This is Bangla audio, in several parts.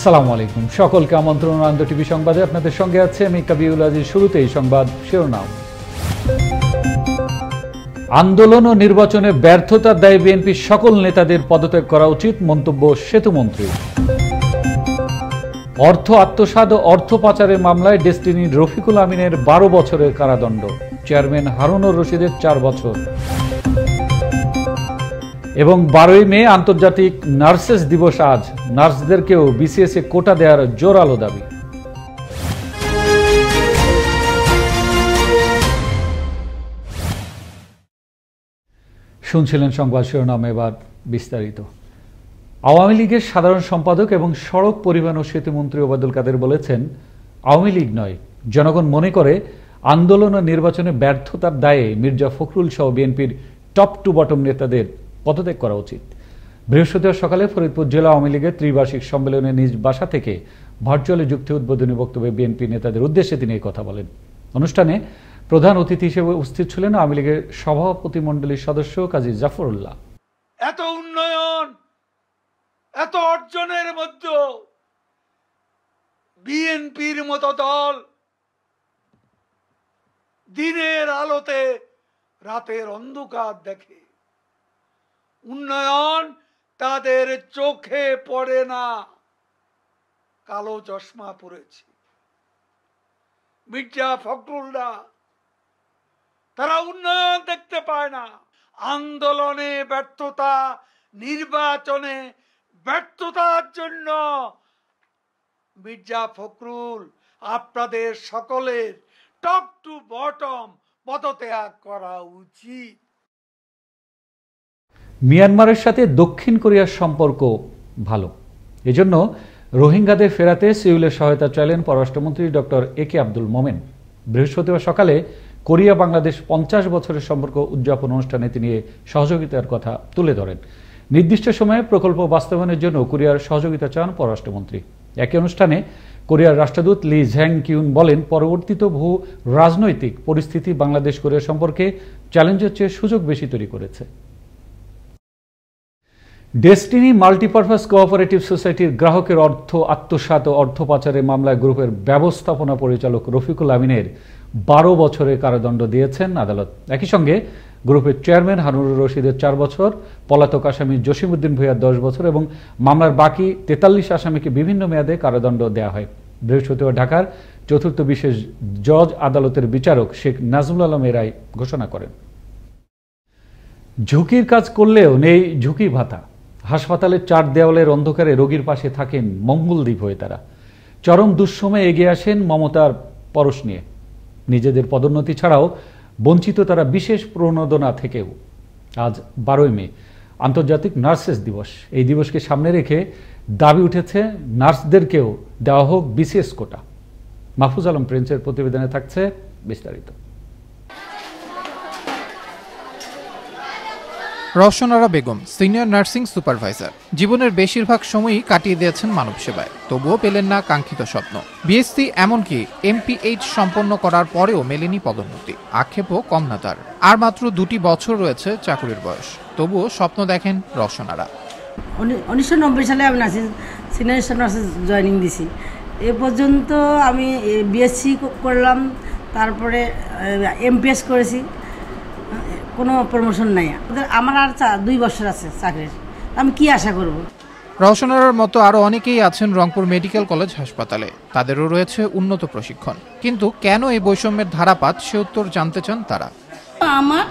আসসালামু আলাইকুম সকলকে আমন্ত্রণ আন্ত টিভি সংবাদে আপনাদের সঙ্গে আছে আমি কাবিউল আজির শুরুতেই সংবাদ শিরোনাম আন্দোলন ও নির্বাচনে ব্যর্থতার দায় বিএনপির সকল নেতাদের পদত্যাগ করা উচিত মন্তব্য সেতুমন্ত্রী অর্থ আত্মসাদ ও অর্থ পাচারের মামলায় ডেস্টিনি রফিকুল আমিনের বারো বছরের কারাদণ্ড চেয়ারম্যান হারুনুর রশিদের চার বছর এবং বারোই মে আন্তর্জাতিক নার্সেস দিবস আজ নার্সদেরকেও বিসিএসএ কোটা দেওয়ার জোরালো দাবি শুনছিলেন সংবাদ শিরোনাম এবার বিস্তারিত আওয়ামী লীগের সাধারণ সম্পাদক এবং সড়ক পরিবহন ও সেতুমন্ত্রী ওবায়দুল কাদের বলেছেন আওয়ামী লীগ নয় জনগণ মনে করে আন্দোলন ও নির্বাচনে ব্যর্থতার দায়ে মির্জা ফখরুল সহ বিএনপির টপ টু বটম নেতাদের পদত্যাগ করা উচিত বৃহস্পতিবার সকালে ফরিদপুর জেলা আওয়ামী লীগের ত্রিবার্ষিক সম্মেলনে নিজ বাসা থেকে ভার্চুয়ালি যুক্তি উদ্বোধনী বক্তব্যে বিএনপি নেতাদের উদ্দেশ্যে তিনি এই কথা বলেন অনুষ্ঠানে প্রধান অতিথি হিসেবে উপস্থিত ছিলেন আওয়ামী লীগের সভাপতিমণ্ডলীর সদস্য কাজী জাফরুল্লাহ এত উন্নয়ন এত অর্জনের মধ্যে বিএনপির মতো দল দিনের আলোতে রাতের অন্ধকার দেখে উন্নয়ন তাদের চোখে পড়ে না কালো চশমা পড়েছে মির্জা ফখরুলরা তারা উন্নয়ন দেখতে পায় না আন্দোলনে ব্যর্থতা নির্বাচনে ব্যর্থতার জন্য মির্জা ফখরুল আপনাদের সকলের টপ টু বটম পদত্যাগ করা উচিত মিয়ানমারের সাথে দক্ষিণ কোরিয়ার সম্পর্ক ভালো এজন্য রোহিঙ্গাদের ফেরাতে সিউলের সহায়তা চাইলেন পররাষ্ট্রমন্ত্রী ডক্টর এ কে আব্দুল মোমেন বৃহস্পতিবার সকালে কোরিয়া বাংলাদেশ পঞ্চাশ বছরের সম্পর্ক উদযাপন অনুষ্ঠানে তিনি সহযোগিতার কথা তুলে ধরেন নির্দিষ্ট সময়ে প্রকল্প বাস্তবায়নের জন্য কোরিয়ার সহযোগিতা চান পররাষ্ট্রমন্ত্রী একই অনুষ্ঠানে কোরিয়ার রাষ্ট্রদূত লি ঝ্যাং কিউন বলেন পরবর্তীত বহু রাজনৈতিক পরিস্থিতি বাংলাদেশ কোরিয়া সম্পর্কে চ্যালেঞ্জের চেয়ে সুযোগ বেশি তৈরি করেছে ডেস্টিনি মাল্টিপারপাস কোঅপারেটিভ সোসাইটির গ্রাহকের অর্থ আত্মসাত ও অর্থ পাচারের মামলায় গ্রুপের ব্যবস্থাপনা পরিচালক রফিকুল আমিনের বারো বছরের কারাদণ্ড দিয়েছেন আদালত একই সঙ্গে গ্রুপের চেয়ারম্যান হারুনুর রশিদের চার বছর পলাতক আসামি জসিমুদ্দিন ভূঁইয়ার দশ বছর এবং মামলার বাকি তেতাল্লিশ আসামিকে বিভিন্ন মেয়াদে কারাদণ্ড দেওয়া হয় বৃহস্পতিবার ঢাকার চতুর্থ বিশেষ জজ আদালতের বিচারক শেখ নাজমুল আলম এরাই ঘোষণা করেন ঝুঁকির কাজ করলেও নেই ঝুঁকি ভাতা হাসপাতালের চার দেওয়ালের অন্ধকারে রোগীর পাশে থাকেন মঙ্গলদ্বীপ হয়ে তারা চরম দুঃসময়ে এগিয়ে আসেন মমতার পরশ নিয়ে নিজেদের পদোন্নতি ছাড়াও বঞ্চিত তারা বিশেষ প্রণোদনা থেকেও আজ বারোই মে আন্তর্জাতিক নার্সেস দিবস এই দিবসকে সামনে রেখে দাবি উঠেছে নার্সদেরকেও দেওয়া হোক বিশেষ কোটা মাহফুজ আলম প্রিন্সের প্রতিবেদনে থাকছে বিস্তারিত Rowshanara Begum senior nursing supervisor জীবনের বেশিরভাগ সময়ই কাটিয়ে দিয়েছেন মানব সেবায় তবুও পেলেন না কাঙ্ক্ষিত স্বপ্ন বিএসসি এমনকি এমপিএইচ সম্পন্ন করার পরেও মেলেনি পদোন্নতি আক্ষেপও কম না তার আর মাত্র দুটি বছর রয়েছে চাকুরির বয়স তবুও স্বপ্ন দেখেন রওশনারা উনিশশো নব্বই সালে আমি নার্সিং সিনিয়র নার্সিং জয়নিং দিছি এ পর্যন্ত আমি বিএসসি করলাম তারপরে এমপিএস করেছি কোনো প্রমোশন নাই আমার আর দুই বছর আছে চাকরির আমি কি আশা করব রহসনার মতো আরও অনেকেই আছেন রংপুর মেডিকেল কলেজ হাসপাতালে তাদেরও রয়েছে উন্নত প্রশিক্ষণ কিন্তু কেন এই বৈষম্যের ধারাপাত সে উত্তর জানতে চান তারা আমার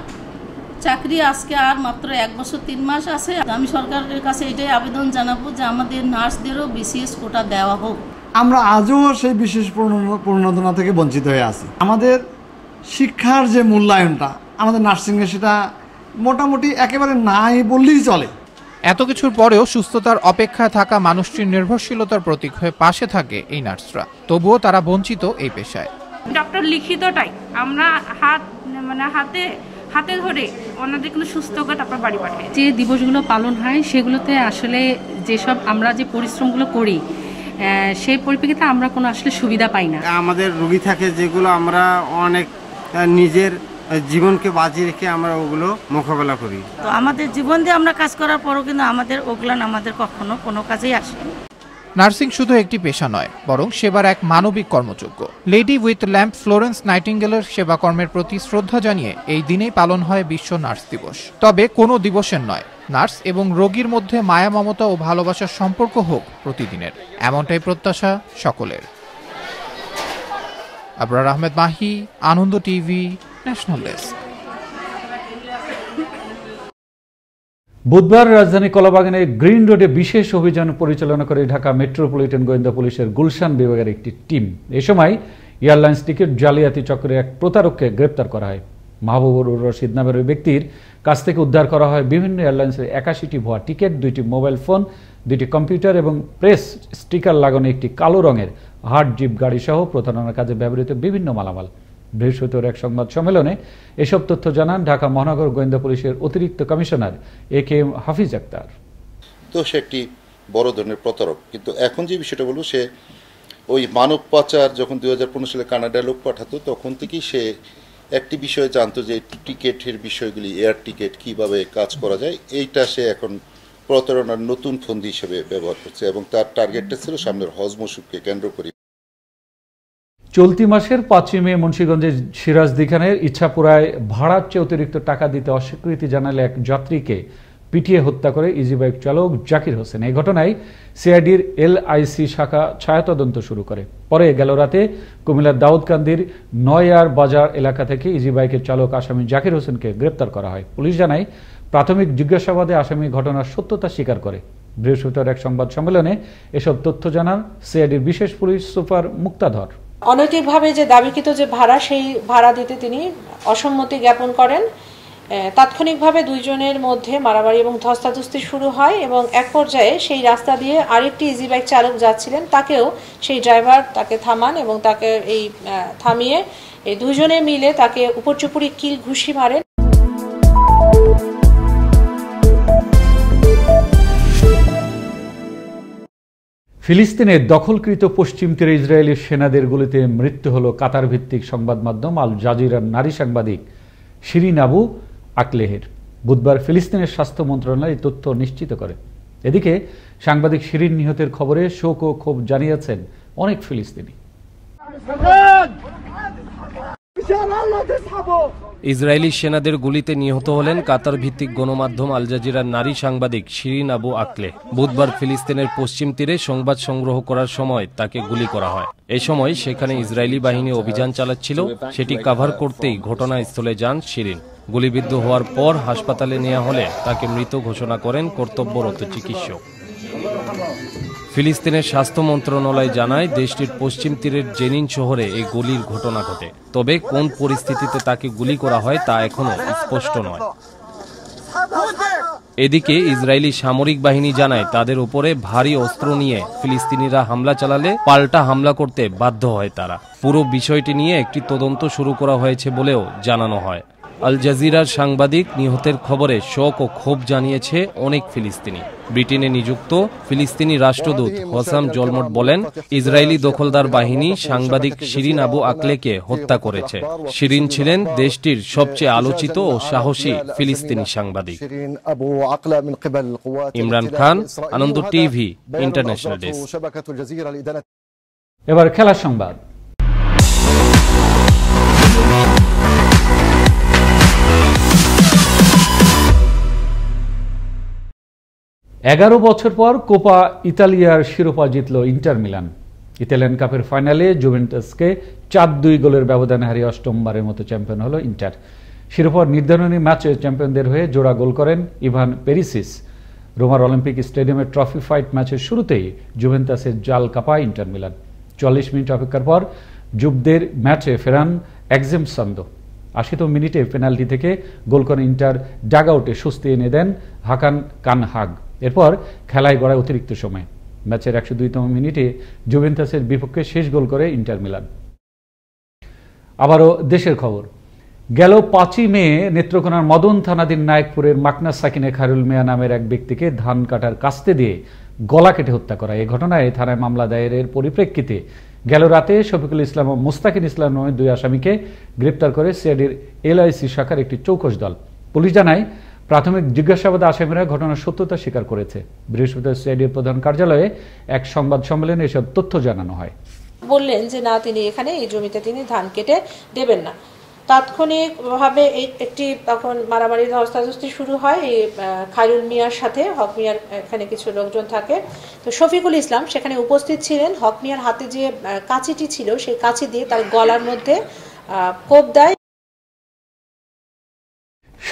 চাকরি আজকে আর মাত্র এক বছর তিন মাস আছে আমি সরকারের কাছে এটাই আবেদন জানাবো যে আমাদের নার্সদেরও বিশেষ কোটা দেওয়া হোক আমরা আজও সেই বিশেষ প্রণোদনা থেকে বঞ্চিত হয়ে আছি আমাদের শিক্ষার যে মূল্যায়নটা আমাদের নার্সিংয়ে সেটা মোটামুটি একেবারে নাই বললেই চলে এত কিছুর পরেও সুস্থতার অপেক্ষায় থাকা মানুষটির নির্ভরশীলতার প্রতীক হয়ে পাশে থাকে এই নার্সরা তবুও তারা বঞ্চিত এই পেশায় ডক্টর লিখিতটাই আমরা হাত মানে হাতে হাতে ধরে ওনাদের কিন্তু সুস্থ করে তারপর বাড়ি পাঠায় যে দিবসগুলো পালন হয় সেগুলোতে আসলে যেসব আমরা যে পরিশ্রমগুলো করি সেই পরিপ্রেক্ষিতে আমরা কোনো আসলে সুবিধা পাই না আমাদের রুগী থাকে যেগুলো আমরা অনেক নিজের জীবনকে বাজি রেখে আমরা ওগুলো মোকাবেলা করি তো আমাদের জীবন দিয়ে আমরা কাজ করার পরও কিন্তু আমাদের ওগুলান আমাদের কখনো কোনো কাজেই আসে নার্সিং শুধু একটি পেশা নয় বরং সেবার এক মানবিক কর্মযোগ্য লেডি উইথ ল্যাম্প ফ্লোরেন্স নাইটিঙ্গেলের সেবাকর্মের প্রতি শ্রদ্ধা জানিয়ে এই দিনেই পালন হয় বিশ্ব নার্স দিবস তবে কোনো দিবসের নয় নার্স এবং রোগীর মধ্যে মায়া মমতা ও ভালোবাসার সম্পর্ক হোক প্রতিদিনের এমনটাই প্রত্যাশা সকলের আবরার আহমেদ মাহি আনন্দ টিভি ন্যাশনালিস্ট বুধবার রাজধানী কলাবাগানে গ্রিন রোডে বিশেষ অভিযান পরিচালনা করে ঢাকা মেট্রোপলিটন গোয়েন্দা পুলিশের গুলশান বিভাগের একটি টিম এ সময় এয়ারলাইন্স টিকিট জালিয়াতি চক্রের এক প্রতারককে গ্রেপ্তার করা হয় মাহবুবুর রশিদ নামের ওই ব্যক্তির কাছ থেকে উদ্ধার করা হয় বিভিন্ন এয়ারলাইন্সের একাশিটি ভুয়া টিকিট দুইটি মোবাইল ফোন দুইটি কম্পিউটার এবং প্রেস স্টিকার লাগানো একটি কালো রঙের হার্ড জিপ গাড়ি সহ প্রতারণার কাজে ব্যবহৃত বিভিন্ন মালামাল বৃহস্পতিবার এক সংবাদ সম্মেলনে এসব তথ্য জানান ঢাকা মহানগর গোয়েন্দা পুলিশের অতিরিক্ত commissioner A K M Hafiz Akhtar তো সে একটি বড় ধরনের প্রতারক কিন্তু এখন যে বিষয়টা বলবো সে ওই মানব পাচার যখন দুই সালে কানাডায় লোক পাঠাতো তখন থেকেই সে একটি বিষয়ে জানতো যে টিকেটের বিষয়গুলি এয়ার টিকেট কিভাবে কাজ করা যায় এইটা সে এখন প্রতারণার নতুন ফন্দি হিসেবে ব্যবহার করছে এবং তার টার্গেটটা ছিল সামনের হজ কেন্দ্র করে চলতি মাসের পাঁচই মে মুন্সীগঞ্জের সিরাজদিখানের ইচ্ছাপুরায় ভাড়ার চেয়ে অতিরিক্ত টাকা দিতে অস্বীকৃতি জানালে এক যাত্রীকে পিটিয়ে হত্যা করে ইজিবাইক চালক জাকির হোসেন এই ঘটনায় সিআইডির এলআইসি শাখা তদন্ত শুরু করে পরে গেল রাতে কুমিল্লার দাউদকান্দির নয়ার বাজার এলাকা থেকে ইজিবাইকের চালক আসামি জাকির হোসেনকে গ্রেপ্তার করা হয় পুলিশ জানায় প্রাথমিক জিজ্ঞাসাবাদে আসামি ঘটনার সত্যতা স্বীকার করে বৃহস্পতিবার এক সংবাদ সম্মেলনে এসব তথ্য জানান সিআইডির বিশেষ পুলিশ সুপার মুক্তাধর অনৈতিকভাবে যে দাবিকৃত যে ভাড়া সেই ভাড়া দিতে তিনি অসম্মতি জ্ঞাপন করেন তাৎক্ষণিকভাবে দুইজনের মধ্যে মারামারি এবং ধস্তাধস্তি শুরু হয় এবং এক পর্যায়ে সেই রাস্তা দিয়ে আরেকটি ইজি বাইক চালক যাচ্ছিলেন তাকেও সেই ড্রাইভার তাকে থামান এবং তাকে এই থামিয়ে এই দুজনে মিলে তাকে উপর কিল ঘুষি মারেন ফিলিস্তিনে দখলকৃত পশ্চিম তীরে ইসরায়েলের সেনাদের গুলিতে মৃত্যু হল কাতার ভিত্তিক সংবাদ মাধ্যম আল জাজিরার নারী সাংবাদিক শিরিন আবু আকলেহের বুধবার ফিলিস্তিনের স্বাস্থ্য মন্ত্রণালয় এই তথ্য নিশ্চিত করে এদিকে সাংবাদিক শিরিন নিহতের খবরে শোক ও ক্ষোভ জানিয়েছেন অনেক ফিলিস্তিনি ইসরায়েলি সেনাদের গুলিতে নিহত হলেন কাতার ভিত্তিক গণমাধ্যম আল জাজিরার নারী সাংবাদিক শিরিন আবু আকলে বুধবার ফিলিস্তিনের পশ্চিম তীরে সংবাদ সংগ্রহ করার সময় তাকে গুলি করা হয় এ সময় সেখানে ইসরায়েলি বাহিনী অভিযান চালাচ্ছিল সেটি কাভার করতেই ঘটনাস্থলে যান শিরিন গুলিবিদ্ধ হওয়ার পর হাসপাতালে নেওয়া হলে তাকে মৃত ঘোষণা করেন কর্তব্যরত চিকিৎসক ফিলিস্তিনের স্বাস্থ্য মন্ত্রণালয় জানায় দেশটির পশ্চিম তীরের জেনিন শহরে এই গুলির ঘটনা ঘটে তবে কোন পরিস্থিতিতে তাকে গুলি করা হয় তা এখনও স্পষ্ট নয় এদিকে ইসরায়েলি সামরিক বাহিনী জানায় তাদের উপরে ভারী অস্ত্র নিয়ে ফিলিস্তিনিরা হামলা চালালে পাল্টা হামলা করতে বাধ্য হয় তারা পুরো বিষয়টি নিয়ে একটি তদন্ত শুরু করা হয়েছে বলেও জানানো হয় আল জাজিরার সাংবাদিক নিহতের খবরে শোক ও ক্ষোভ জানিয়েছে অনেক ফিলিস্তিনি ব্রিটেনে নিযুক্ত ফিলিস্তিনি রাষ্ট্রদূত হোসাম জলমট বলেন ইসরায়েলি দখলদার বাহিনী সাংবাদিক শিরিন আবু আকলেকে হত্যা করেছে শিরিন ছিলেন দেশটির সবচেয়ে আলোচিত ও সাহসী ফিলিস্তিনি সাংবাদিক Imran Khan Ananda TV international desk এবার খেলার সংবাদ এগারো বছর পর কোপা ইতালিয়ার শিরোপা জিতল ইন্টার মিলান ইতালিয়ান কাপের ফাইনালে জুভেন্টাসকে চার দুই গোলের ব্যবধানে হারিয়ে অষ্টমবারের মতো চ্যাম্পিয়ন হলো ইন্টার শিরোপার নির্ধারণী ম্যাচে চ্যাম্পিয়নদের হয়ে জোড়া গোল করেন ইভান পেরিসিস রোমার অলিম্পিক স্টেডিয়ামের ট্রফি ফাইট ম্যাচের শুরুতেই জুভেন্টাসের জাল কাপায় ইন্টার মিলান চল্লিশ মিনিট অপেক্ষার পর যুবদের ম্যাচে ফেরান একজেম সন্দ আশিত মিনিটে পেনাল্টি থেকে গোল করে ইন্টার ডাগ আউটে স্বস্তি এনে দেন হাকান কানহাগ এরপর খেলায় গড়ায় অতিরিক্ত সময় ম্যাচের একশো দুইতম মিনিটে জুভেন্টাসের বিপক্ষে শেষ গোল করে ইন্টার মিলান আবারও দেশের খবর গেল পাঁচই মে নেত্রকোনার মদন থানাধীন নায়কপুরের মাকনা সাকিনে খারুল মিয়া নামের এক ব্যক্তিকে ধান কাটার কাস্তে দিয়ে গলা কেটে হত্যা করা এই ঘটনায় থানায় মামলা দায়েরের পরিপ্রেক্ষিতে গেল রাতে শফিকুল ইসলাম ও মুস্তাকিন ইসলাম নামের দুই আসামিকে গ্রেপ্তার করে সিআইডির এলআইসি শাখার একটি চৌকশ দল পুলিশ জানায় প্রাথমিক জিজ্ঞাসাবাদে আসামিরা ঘটনার সত্যতা স্বীকার করেছে বৃহস্পতিবার সিআইডির প্রধান কার্যালয়ে এক সংবাদ সম্মেলনে এসব তথ্য জানানো হয় বললেন যে না তিনি এখানে এই জমিতে তিনি ধান কেটে দেবেন না তাৎক্ষণিকভাবে একটি তখন মারামারি ধস্তাধস্তি শুরু হয় এই খায়রুল মিয়ার সাথে হক মিয়ার এখানে কিছু লোকজন থাকে তো শফিকুল ইসলাম সেখানে উপস্থিত ছিলেন হক মিয়ার হাতে যে কাঁচিটি ছিল সেই কাঁচি দিয়ে তার গলার মধ্যে কোপ দেয়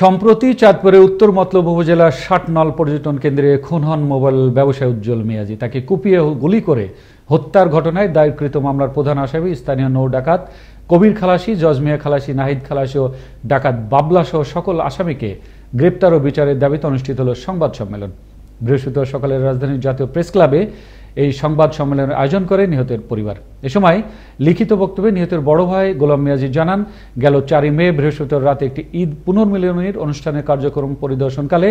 সম্প্রতি চাঁদপুরের উত্তর মতলব উপজেলার ষাটনল পর্যটন কেন্দ্রে খুন হন মোবাইল ব্যবসায়ী উজ্জ্বল মিয়াজি তাকে কুপিয়ে গুলি করে হত্যার ঘটনায় দায়েরকৃত মামলার প্রধান আসামি স্থানীয় নৌ ডাকাত কবির খালাসি জজমিয়া খালাসি নাহিদ খালাসি ও ডাকাত বাবলাসহ সকল আসামিকে গ্রেপ্তার ও বিচারের দাবিতে অনুষ্ঠিত হল সংবাদ সম্মেলন বৃহস্পতিবার সকালে রাজধানীর জাতীয় প্রেস ক্লাবে এই সংবাদ সম্মেলনের আয়োজন করে নিহতের পরিবার এ সময় লিখিত বক্তব্যে নিহতের বড় ভাই গোলাম মিয়াজি জানান গেল চারই মে বৃহস্পতিবার রাতে একটি ঈদ পুনর্মিলনীর অনুষ্ঠানের কার্যক্রম পরিদর্শনকালে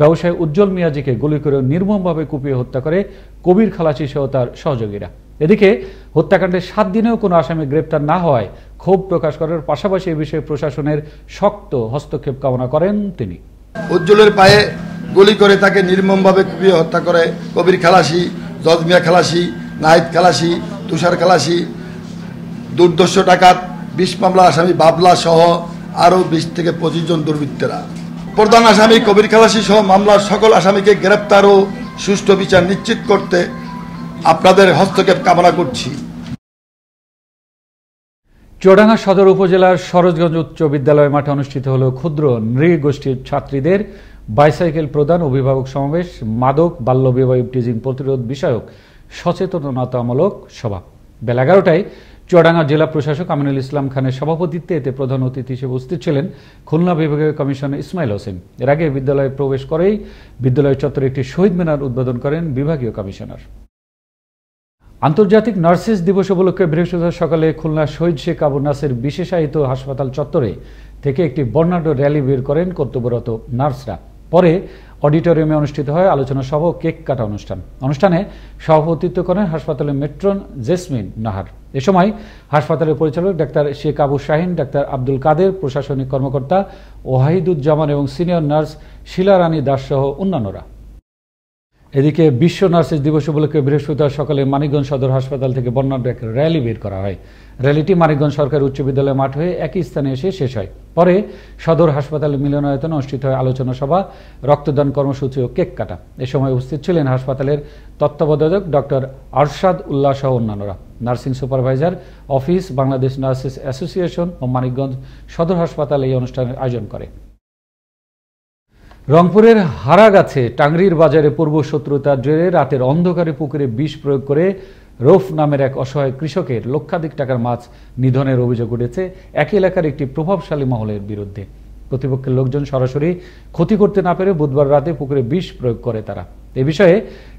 ব্যবসায়ী উজ্জ্বল মিয়াজিকে গুলি করে নির্মমভাবে কুপিয়ে হত্যা করে কবির খালাচি সহ তার সহযোগীরা এদিকে হত্যাকাণ্ডের সাত দিনেও কোনো আসামি গ্রেপ্তার না হওয়ায় ক্ষোভ প্রকাশ করার পাশাপাশি এ বিষয়ে প্রশাসনের শক্ত হস্তক্ষেপ কামনা করেন তিনি উজ্জ্বলের পায়ে গুলি করে তাকে নির্মমভাবে কুপিয়ে হত্যা করে কবির খালাসি তদমিয়া খালাসি নাহিদ খালাসি তুষার খালাসি দুর্দশ ডাকাত বিশ মামলা আসামি বাবলা সহ আরও বিশ থেকে পঁচিশ জন দুর্বৃত্তেরা প্রধান আসামি কবির খালাসি সহ মামলার সকল আসামিকে গ্রেপ্তার ও সুষ্ঠু বিচার নিশ্চিত করতে আপনাদের হস্তক্ষেপ কামনা করছি চোডাঙ্গা সদর উপজেলার সরোজগঞ্জ উচ্চ বিদ্যালয় মাঠে অনুষ্ঠিত হল ক্ষুদ্র নৃগোষ্ঠীর ছাত্রীদের বাইসাইকেল প্রদান অভিভাবক সমাবেশ মাদক বাল্যবিবাহ টিজিং প্রতিরোধ বিষয়ক সচেতনতামূলক সভা বেলা এগারোটায় চুয়াডাঙ্গা জেলা প্রশাসক আমিনুল ইসলাম খানের সভাপতিত্বে এতে প্রধান অতিথি হিসেবে উপস্থিত ছিলেন খুলনা বিভাগীয় কমিশনার ইসমাইল হোসেন এর আগে বিদ্যালয়ে প্রবেশ করেই বিদ্যালয় চত্বরে একটি শহীদ মিনার উদ্বোধন করেন বিভাগীয় কমিশনার আন্তর্জাতিক নার্সেস দিবস উপলক্ষে বৃহস্পতিবার সকালে খুলনা শহীদ শেখ আবু নাসের বিশেষায়িত হাসপাতাল চত্বরে থেকে একটি বর্ণাঢ্য র্যালি বের করেন কর্তব্যরত নার্সরা পরে অডিটোরিয়ামে অনুষ্ঠিত হয় আলোচনা সভা ও কেক কাটা অনুষ্ঠান অনুষ্ঠানে সভাপতিত্ব করেন হাসপাতালের মেট্রন জেসমিন নাহার এ সময় হাসপাতালের পরিচালক ডাক্তার শেখ আবু শাহিন ডাক্তার আব্দুল কাদের প্রশাসনিক কর্মকর্তা ওয়াহিদুজ্জামান এবং সিনিয়র নার্স শিলা রানী দাস সহ অন্যান্যরা এদিকে বিশ্ব নার্সেস দিবস উপলক্ষে বৃহস্পতিবার সকালে মানিকগঞ্জ সদর হাসপাতাল থেকে বর্ণাঢ্য এক র্যালি বের করা হয় র্যালিটি মানিকগঞ্জ সরকারি উচ্চ বিদ্যালয় মাঠ হয়ে একই স্থানে এসে শেষ হয় পরে সদর হাসপাতালে মিলনায়তনে অনুষ্ঠিত হয় আলোচনা সভা রক্তদান কর্মসূচি ও কেক কাটা এ সময় উপস্থিত ছিলেন হাসপাতালের তত্ত্বাবধায়ক ডক্টর আরশাদ উল্লাহ সহ অন্যান্যরা nursing supervisor office Bangladesh nurses association ও মানিকগঞ্জ সদর হাসপাতালে এই অনুষ্ঠানের আয়োজন করে রংপুরের হারাগাছে টাংরির বাজারে পূর্ব শত্রুতা জেরে রাতের অন্ধকারে পুকুরে বিষ প্রয়োগ করে রৌফ নামের এক অসহায় কৃষকের লক্ষাধিক টাকার মাছ নিধনের অভিযোগ উঠেছে একই এলাকার একটি প্রভাবশালী মহলের বিরুদ্ধে প্রতিপক্ষের লোকজন সরাসরি ক্ষতি করতে না পেরে বুধবার রাতে পুকুরে বিষ প্রয়োগ করে তারা এ বিষয়ে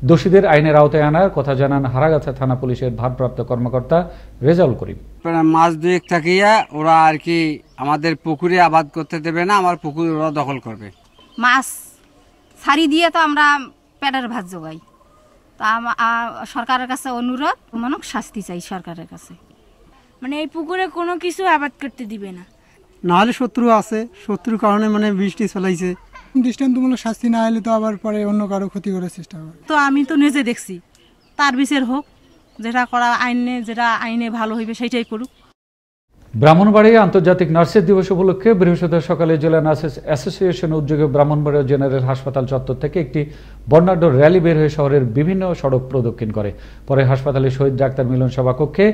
দোষীদের আইনের আওতায় আনার কথা জানান হারাগাছা থানা পুলিশের ভারপ্রাপ্ত কর্মকর্তা রেজাউল করিম মাছ দুয়েক থাকিয়া ওরা আর কি আমাদের পুকুরে আবাদ করতে দেবে না আমার পুকুর ওরা দখল করবে মাছ সারি দিয়ে তো আমরা পেটের ভাত জোগাই তা সরকারের কাছে অনুরোধ মানক শাস্তি চাই সরকারের কাছে মানে এই পুকুরে কোনো কিছু আবাদ করতে দিবে না নাহলে শত্রু আছে শত্রুর কারণে মানে বৃষ্টি চলাইছে দৃষ্টান্তমূলক শাস্তি না হলে তো আবার পরে অন্য কারো ক্ষতি করার চেষ্টা করে তো আমি তো নিজে দেখছি তার বিচার হোক যেটা করা আইনে যেটা আইনে ভালো হইবে সেটাই করুক ব্রাহ্মণবাড়িয়া আন্তর্জাতিক নার্সের দিবস উপলক্ষে বৃহস্পতিবার সকালে জেলা নার্সেস অ্যাসোসিয়েশন উদ্যোগে ব্রাহ্মণবাড়িয়া জেনারেল হাসপাতাল চত্বর থেকে একটি বর্ণাঢ্য র্যালি বের হয়ে শহরের বিভিন্ন সড়ক প্রদক্ষিণ করে পরে হাসপাতালে শহীদ ডাক্তার মিলন সভা কক্ষে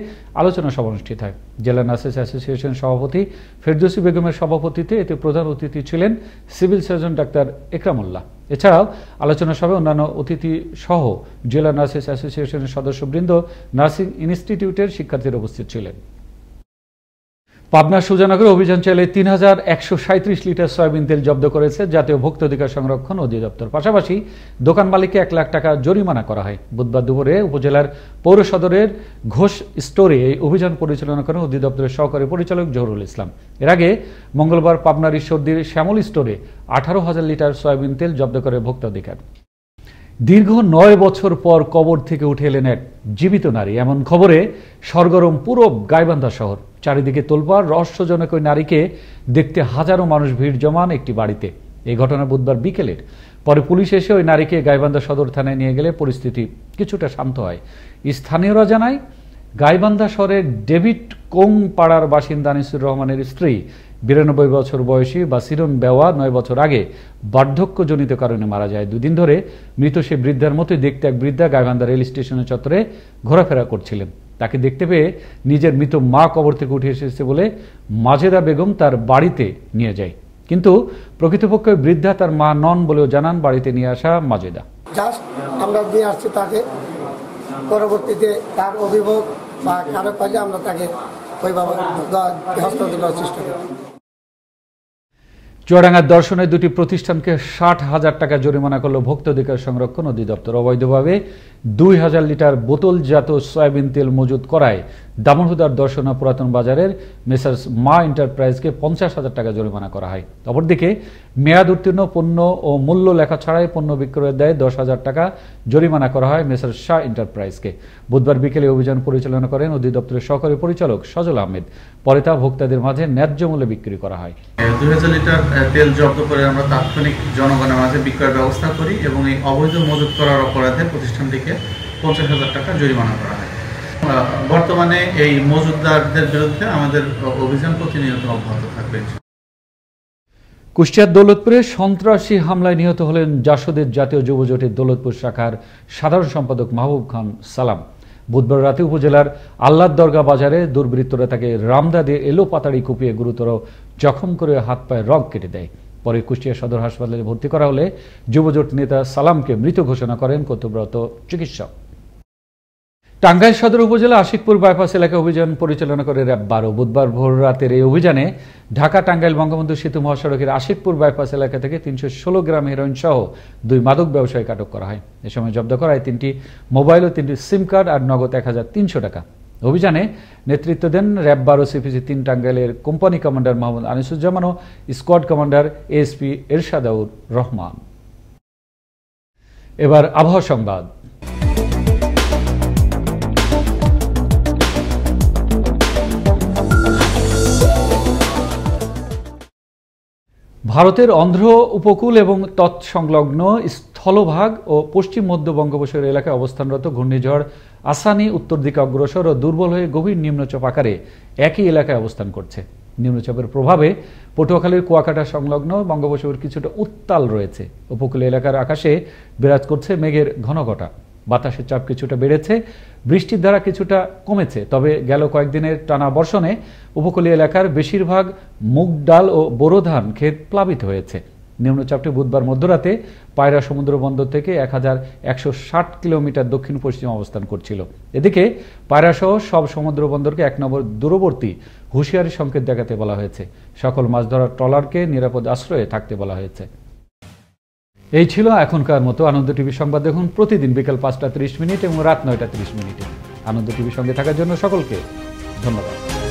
আলোচনা সভা অনুষ্ঠিত হয় জেলা নার্সেস অ্যাসোসিয়েশন সভাপতি ফেরদোসি বেগমের সভাপতিত্বে এতে প্রধান অতিথি ছিলেন সিভিল সার্জন ডাক্তার একরামুল্লাহ এছাড়াও আলোচনা সভায় অন্যান্য অতিথি সহ জেলা নার্সেস অ্যাসোসিয়েশনের সদস্যবৃন্দ নার্সিং ইনস্টিটিউটের শিক্ষার্থীরা উপস্থিত ছিলেন পাবনা সুজানগরে অভিযান চালিয়ে তিন হাজার একশো সাঁত্রিশ লিটার সয়াবিন তেল জব্দ করেছে জাতীয় ভোক্ত অধিকার সংরক্ষণ অধিদপ্তর পাশাপাশি দোকান মালিককে এক লাখ টাকা জরিমানা করা হয় বুধবার দুপুরে উপজেলার পৌর সদরের ঘোষ স্টোরে এই অভিযান পরিচালনা করেন অধিদপ্তরের সহকারী পরিচালক জহরুল ইসলাম এর আগে মঙ্গলবার পাবনার ঈশ্বরদীর শ্যামল স্টোরে আঠারো হাজার লিটার সয়াবিন তেল জব্দ করে অধিকার দীর্ঘ নয় বছর পর কবর থেকে উঠে এলেন এক জীবিত নারী এমন খবরে সরগরম পুরো গাইবান্ধা শহর চারিদিকে তোলপাড় রহস্যজনক ওই নারীকে দেখতে হাজারো মানুষ ভিড় জমান একটি বাড়িতে এই ঘটনা বুধবার বিকেলের পরে পুলিশ এসে ওই নারীকে গাইবান্ধা সদর থানায় নিয়ে গেলে পরিস্থিতি কিছুটা শান্ত হয় স্থানীয়রা জানায় গাইবান্ধা শহরের ডেভিড কোং পাড়ার বাসিন্দা আনিসুর রহমানের স্ত্রী বিরানব্বই বছর বয়সী বাসিরম বেওয়া নয় বছর আগে বার্ধক্যজনিত কারণে মারা যায় দুদিন ধরে মৃত সে বৃদ্ধার মতোই দেখতে এক বৃদ্ধা গাইবান্ধা রেল স্টেশনের চত্বরে ঘোরাফেরা করছিলেন তাকে দেখতে পেয়ে নিজের মৃত মা কবর থেকে উঠে এসেছে বলে মাজেদা বেগম তার বাড়িতে নিয়ে যায় কিন্তু প্রকৃতপক্ষে বৃদ্ধা তার মা নন বলেও জানান বাড়িতে নিয়ে আসা মাজেদা আমরা আসছি তাকে পরবর্তীতে তার অভিভাবক বা কারো কাজে আমরা তাকে চেষ্টা করি চুয়াডাঙ্গার দর্শনে দুটি প্রতিষ্ঠানকে ষাট হাজার টাকা জরিমানা করল ভোক্তাধিকার সংরক্ষণ অধিদপ্তর অবৈধভাবে দুই হাজার লিটার বোতলজাত সয়াবিন তেল মজুত করায় দামনহুদার দর্শনা পুরাতন বাজারের মেসার্স মা এন্টারপ্রাইজকে পঞ্চাশ হাজার টাকা জরিমানা করা হয় অপরদিকে মেয়াদ উত্তীর্ণ পণ্য ও মূল্য লেখা ছাড়াই পণ্য বিক্রয়ের দেয় দশ হাজার টাকা জরিমানা করা হয় মেসার শাহ এন্টারপ্রাইজকে বুধবার বিকেলে অভিযান পরিচালনা করেন অধিদপ্তরের সহকারী পরিচালক সজল আহমেদ পরে তা ভোক্তাদের মাঝে ন্যায্য মূল্যে বিক্রি করা হয় দুই হাজার লিটার তেল জব্দ করে আমরা তাৎক্ষণিক জনগণের মাঝে বিক্রয়ের ব্যবস্থা করি এবং এই অবৈধ মজুত করার অপরাধে প্রতিষ্ঠানটিকে পঞ্চাশ হাজার টাকা জরিমানা করা হয় বর্তমানে এই মজুদারদের বিরুদ্ধে আমাদের অভিযান প্রতিনিয়ত অব্যাহত থাকবে কুষ্টিয়ার দৌলতপুরে সন্ত্রাসী হামলায় নিহত হলেন জাসদের জাতীয় যুবজোটের দৌলতপুর শাখার সাধারণ সম্পাদক মাহবুব খান সালাম বুধবার রাতে উপজেলার আল্লাদ দরগা বাজারে দুর্বৃত্তরা তাকে রামদা দিয়ে এলো পাতাড়ি কুপিয়ে গুরুতর জখম করে হাত পায়ে রগ কেটে দেয় পরে কুষ্টিয়া সদর হাসপাতালে ভর্তি করা হলে যুবজোট নেতা সালামকে মৃত ঘোষণা করেন কর্তব্যরত চিকিৎসক টাঙ্গাইল সদর উপজেলা আশিকপুর বাইপাস এলাকায় অভিযান পরিচালনা করে র্যাব বারো বুধবার ভোর রাতের এই অভিযানে ঢাকা টাঙ্গাইল বঙ্গবন্ধু সেতু মহাসড়কের আশিকপুর বাইপাস এলাকা থেকে তিনশো ষোলো গ্রাম হেরোইন সহ দুই মাদক ব্যবসায়ীকে আটক করা হয় এ সময় জব্দ করা হয় তিনটি মোবাইল ও তিনটি সিম কার্ড আর নগদ এক হাজার তিনশো টাকা অভিযানে নেতৃত্ব দেন র্যাব বারো সিপিসি তিন টাঙ্গাইলের কোম্পানি কমান্ডার মোহাম্মদ আনিসুজ্জামান ও squad commander SP Ershadur Rahman এবার আবহাওয়া সংবাদ ভারতের অন্ধ্র উপকূল এবং তৎসংলগ্ন স্থলভাগ ও পশ্চিম মধ্য বঙ্গোপসাগর এলাকায় অবস্থানরত ঘূর্ণিঝড় আসানি উত্তর দিকে অগ্রসর ও দুর্বল হয়ে গভীর নিম্নচাপ আকারে একই এলাকায় অবস্থান করছে নিম্নচাপের প্রভাবে পটুয়াখালীর কুয়াকাটা সংলগ্ন বঙ্গোপসাগর কিছুটা উত্তাল রয়েছে উপকূলীয় এলাকার আকাশে বিরাজ করছে মেঘের ঘনঘটা বাতাসের চাপ কিছুটা বেড়েছে বৃষ্টির ধারা কিছুটা কমেছে তবে গেল কয়েকদিনের টানা বর্ষণে উপকূলীয় এলাকার বেশিরভাগ মুগ ডাল ও বোরো ধান ক্ষেত প্লাবিত হয়েছে নিম্নচাপটি বুধবার মধ্যরাতে পায়রা সমুদ্র বন্দর থেকে এক হাজার একশো ষাট কিলোমিটার দক্ষিণ পশ্চিমে অবস্থান করছিল এদিকে পায়রাসহ সব সমুদ্র বন্দরকে এক নম্বর দূরবর্তী হুঁশিয়ারি সংকেত দেখাতে বলা হয়েছে সকল মাছ ধরার ট্রলারকে নিরাপদ আশ্রয়ে থাকতে বলা হয়েছে এই ছিল এখনকার মতো আনন্দ টিভি সংবাদ দেখুন প্রতিদিন বিকেল পাঁচটা তিরিশ মিনিট এবং রাত নয়টা তিরিশ মিনিটে আনন্দ টিভির সঙ্গে থাকার জন্য সকলকে ধন্যবাদ